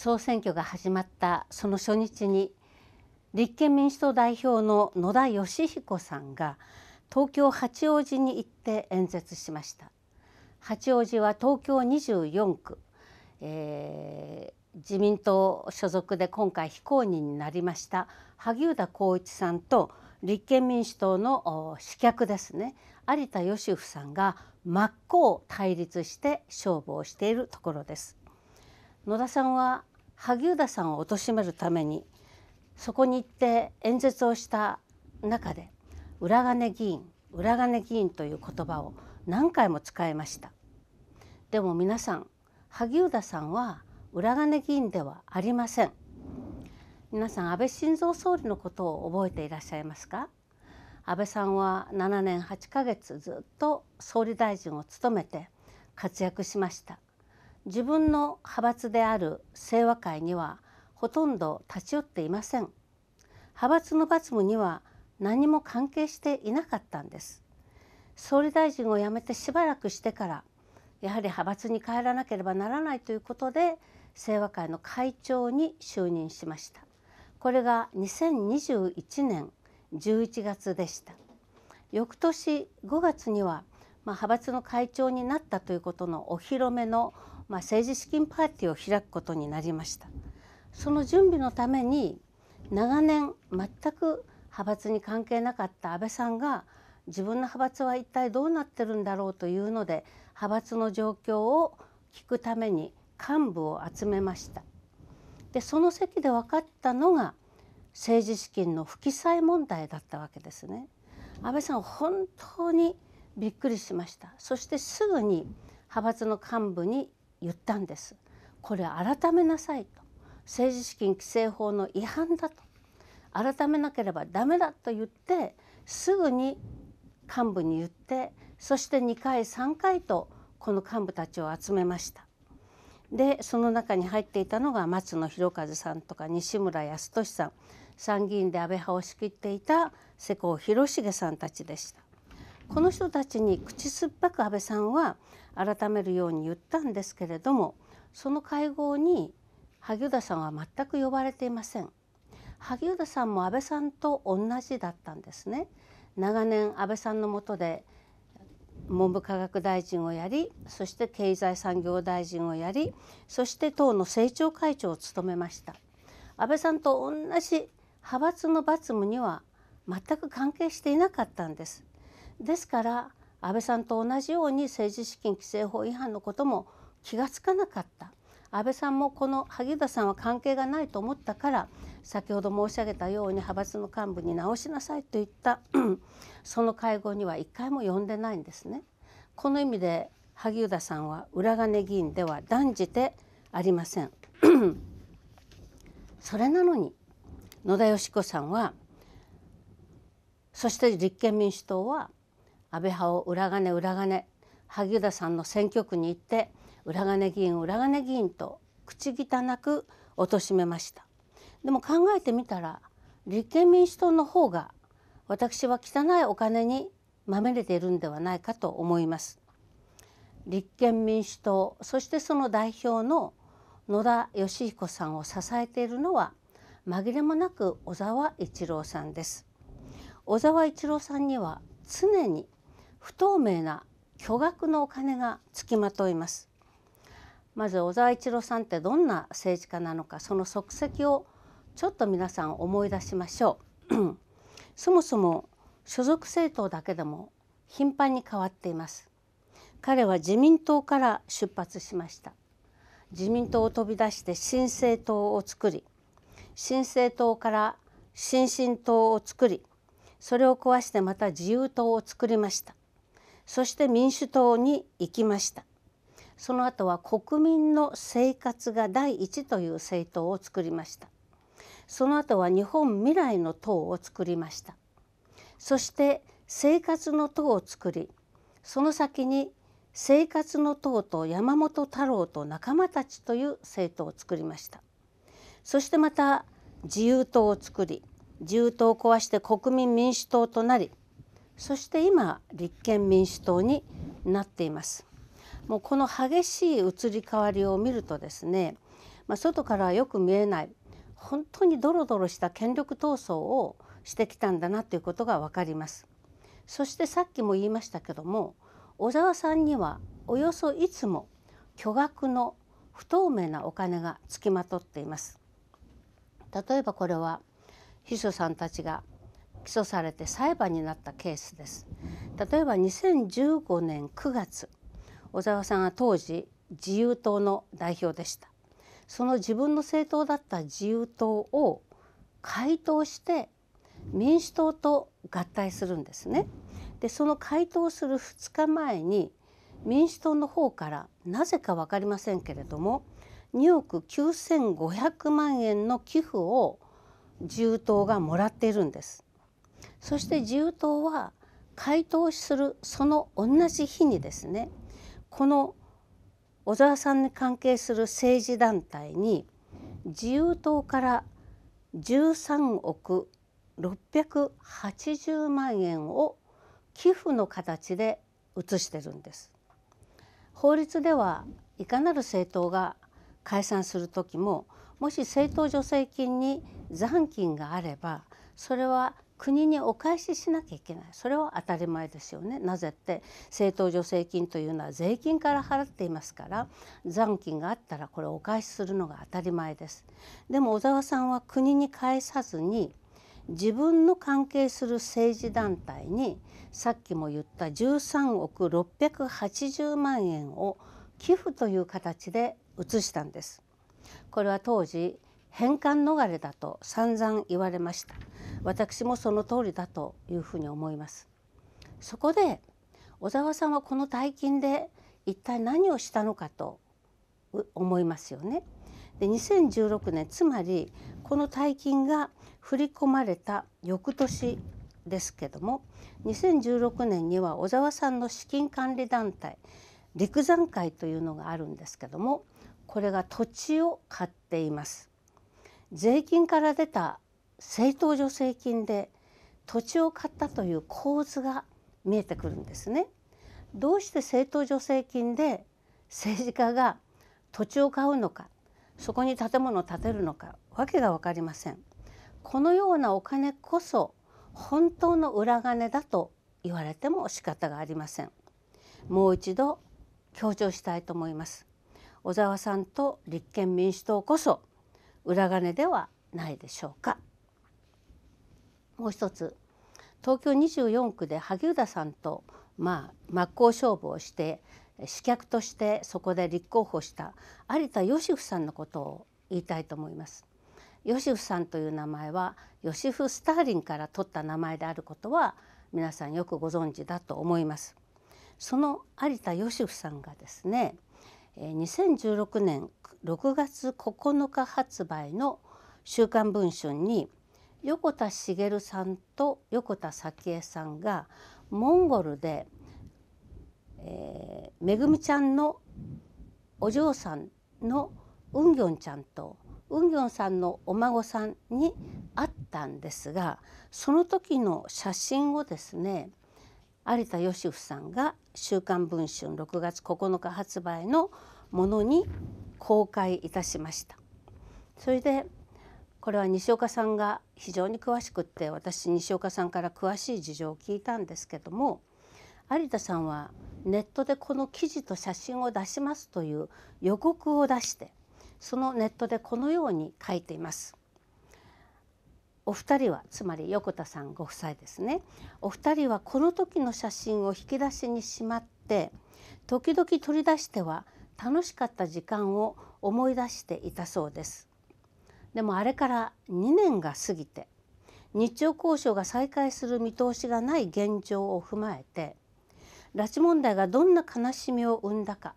総選挙が始まったその初日に立憲民主党代表の野田佳彦さんが東京八王子に行って演説しました八王子は東京24区、えー、自民党所属で今回非公認になりました萩生田光一さんと立憲民主党の刺客ですね有田芳生さんが真っ向対立して勝負をしているところです野田さんは萩生田さんを貶めるためにそこに行って演説をした中で裏金議員裏金議員という言葉を何回も使いましたでも皆さん萩生田さんは裏金議員ではありません皆さん安倍晋三総理のことを覚えていらっしゃいますか安倍さんは7年8ヶ月ずっと総理大臣を務めて活躍しました自分の派閥である清和会にはほとんど立ち寄っていません派閥の罰務には何も関係していなかったんです総理大臣を辞めてしばらくしてからやはり派閥に帰らなければならないということで清和会の会長に就任しましたこれが2021年11月でした翌年5月には、まあ、派閥の会長になったということのお披露目のまあ、政治資金パーティーを開くことになりましたその準備のために長年全く派閥に関係なかった安倍さんが自分の派閥は一体どうなってるんだろうというので派閥の状況を聞くために幹部を集めましたでその席で分かったのが政治資金の不記載問題だったわけですね安倍さん本当にびっくりしましたそしてすぐに派閥の幹部に言ったんですこれ改めなさいと政治資金規正法の違反だと改めなければダメだと言ってすぐに幹部に言ってそして2回3回とこの幹部たちを集めましたでその中に入っていたのが松野博一さんとか西村康稔さん参議院で安倍派を仕切っていた世耕弘重さんたちでしたこの人たちに口酸っぱく安倍さんは改めるように言ったんですけれどもその会合に萩生田さんは全く呼ばれていません萩生田さんも安倍さんと同じだったんですね長年安倍さんの下で文部科学大臣をやりそして経済産業大臣をやりそして党の政調会長を務めました安倍さんと同じ派閥の罰務には全く関係していなかったんですですから安倍さんと同じように政治資金規正法違反のことも気がつかなかった安倍さんもこの萩生田さんは関係がないと思ったから先ほど申し上げたように派閥の幹部に直しなさいと言った その会合には一回も呼んでないんですね。この意味で萩生田さんは裏金議員では断じてありません。それなのに野田佳子さんはそして立憲民主党は安倍派を裏金裏金萩生田さんの選挙区に行って裏金議員裏金議員と口汚く貶めましたでも考えてみたら立憲民主党の方が私は汚いお金にまみれているんではないかと思います立憲民主党そしてその代表の野田佳彦さんを支えているのは紛れもなく小沢一郎さんです小沢一郎さんには常に不透明な巨額のお金がつきまといますまず小沢一郎さんってどんな政治家なのかその足跡をちょっと皆さん思い出しましょう そもそも所属政党だけでも頻繁に変わっています彼は自民党から出発しました自民党を飛び出して新政党を作り新政党から新進党を作りそれを壊してまた自由党を作りましたそして民主党に行きましたその後は国民の生活が第一という政党を作りましたその後は日本未来の党を作りましたそして生活の党を作りその先に生活の党と山本太郎と仲間たちという政党を作りましたそしてまた自由党を作り自由党を壊して国民民主党となりそして今立憲民主党になっています。もうこの激しい移り変わりを見るとですね、まあ、外からはよく見えない本当にドロドロした権力闘争をしてきたんだなということがわかります。そしてさっきも言いましたけども小沢さんにはおよそいつも巨額の不透明なお金がつきまとっています。例えばこれは秘書さんたちが起訴されて裁判になったケースです。例えば2015年9月小沢さんは当時自由党の代表でしたその自分の政党だった自由党を解党して民主党と合体するんですねでその解党する2日前に民主党の方からなぜか分かりませんけれども2億9,500万円の寄付を自由党がもらっているんですそして自由党は回答するその同じ日にですねこの小沢さんに関係する政治団体に自由党から13億680万円を寄付の形で移してるんです法律ではいかなる政党が解散する時ももし政党助成金に残金があればそれは国にお返ししなきゃいけないそれは当たり前ですよねなぜって政党助成金というのは税金から払っていますから残金があったらこれお返しするのが当たり前ですでも小沢さんは国に返さずに自分の関係する政治団体にさっきも言った13億680万円を寄付という形で移したんです。これは当時返還逃れだと散々言われました私もその通りだというふうに思いますそこで小沢さんはこの大金で一体何をしたのかと思いますよねで2016年つまりこの大金が振り込まれた翌年ですけども2016年には小沢さんの資金管理団体陸山会というのがあるんですけどもこれが土地を買っています税金から出た政党助成金で土地を買ったという構図が見えてくるんですね。どうして政党助成金で政治家が土地を買うのかそこに建物を建てるのかわけが分かりません。このようなお金こそ本当の裏金だと言われても仕方がありません。もう一度強調したいと思います。小沢さんと立憲民主党こそ裏金ではないでしょうか。もう一つ東京24区で萩生田さんと、まあ、真っ向勝負をして刺客としてそこで立候補した有田芳生さんのことを言いたいと思います。芳生さんという名前はヨシフ・スターリンから取った名前であることは皆さんよくご存知だと思います。その有田芳生さんがですね2016年6月9日発売の「週刊文春」に横田茂さんと横田早紀江さんがモンゴルで、えー、めぐみちゃんのお嬢さんのウンギョンちゃんとウンギョンさんのお孫さんに会ったんですがその時の写真をですね有田芳生さんが週刊文春6月9日発売のものに公開いたしました。それでこれは西岡さんが非常に詳しくって私西岡さんから詳しい事情を聞いたんですけども有田さんはネットでこの記事と写真を出しますという予告を出してそのネットでこのように書いています。お二人はつまり横田さんご夫妻ですねお二人はこの時の写真を引き出しにしまって時々取り出しては楽しかった時間を思い出していたそうですでもあれから2年が過ぎて日朝交渉が再開する見通しがない現状を踏まえて拉致問題がどんな悲しみを生んだか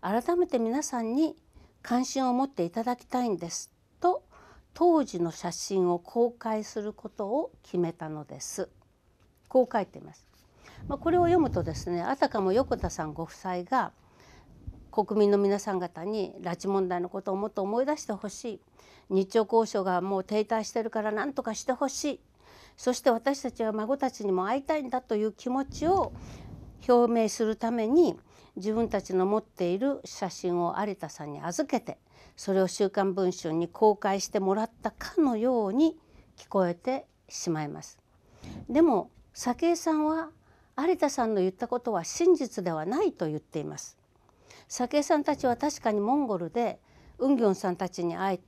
改めて皆さんに関心を持っていただきたいんですと当時の写真を公開することを決めたのですこう書いています、まあ、これを読むとですねあたかも横田さんご夫妻が国民の皆さん方に拉致問題のことをもっと思い出してほしい日朝交渉がもう停滞してるから何とかしてほしいそして私たちは孫たちにも会いたいんだという気持ちを表明するために自分たちの持っている写真を有田さんに預けてそれを「週刊文春」に公開してもらったかのように聞こえてしまいます。でも早紀さんは有田さんの言ったことは真実ではないと言っています。早紀さんたちは確かにモンゴルでウンギョンさんたちに会い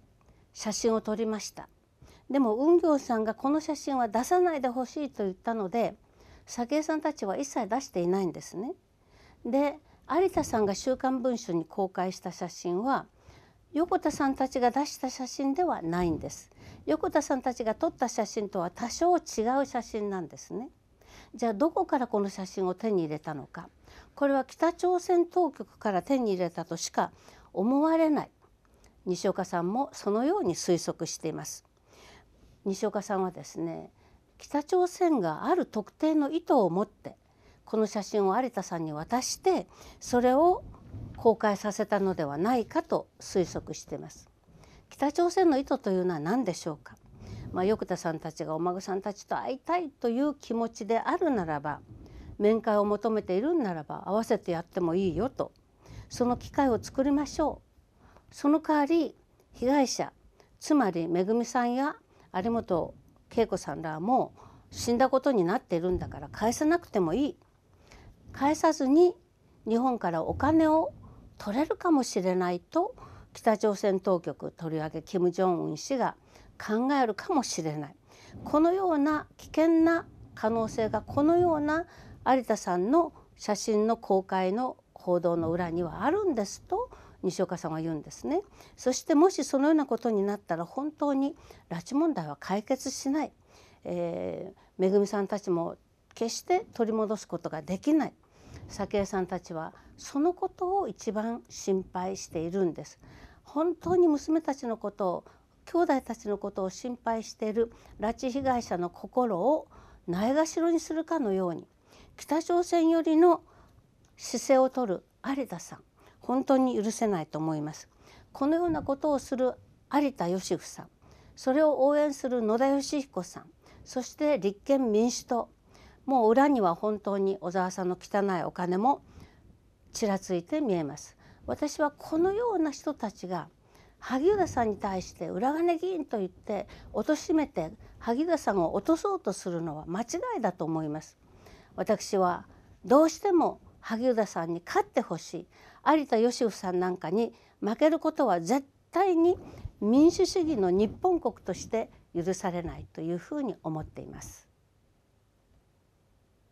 写真を撮りました。でもウンギョンさんがこの写真は出さないでほしいと言ったので早紀さんたちは一切出していないんですね。で有田さんが「週刊文春」に公開した写真は横田さんたちが出した写真ではないんです横田さんたちが撮った写真とは多少違う写真なんですねじゃあどこからこの写真を手に入れたのかこれは北朝鮮当局から手に入れたとしか思われない西岡さんもそのように推測しています西岡さんはですね北朝鮮がある特定の意図を持ってこの写真を有田さんに渡してそれを公開させたのではないかと推測しています。北朝鮮の意図というのは何でしょうか、まあ、横田さんたちがお孫さんたちと会いたいという気持ちであるならば面会を求めているんならば合わせてやってもいいよとその機会を作りましょうその代わり被害者つまりめぐみさんや有本恵子さんらはもう死んだことになっているんだから返さなくてもいい返さずに日本からお金を取れるかもしれないと北朝鮮当局とりわけ金正恩氏が考えるかもしれないこのような危険な可能性がこのような有田さんの写真の公開の報道の裏にはあるんですと西岡さんは言うんですねそしてもしそのようなことになったら本当に拉致問題は解決しない、えー、めぐみさんたちも決して取り戻すことができない早紀江さんたちはそのことを一番心配しているんです。本当に娘たちのことを兄弟たちのことを心配している拉致被害者の心をないがしろにするかのように北朝鮮寄りの姿勢を取る有田さん本当に許せないと思いますこのようなことをする有田芳生さんそれを応援する野田佳彦さんそして立憲民主党もう裏には本当に小沢さんの汚いお金もちらついて見えます私はこのような人たちが萩生田さんに対して裏金議員と言って貶めて萩生田さんを落とそうとするのは間違いだと思います私はどうしても萩生田さんに勝ってほしい有田芳生さんなんかに負けることは絶対に民主主義の日本国として許されないというふうに思っています。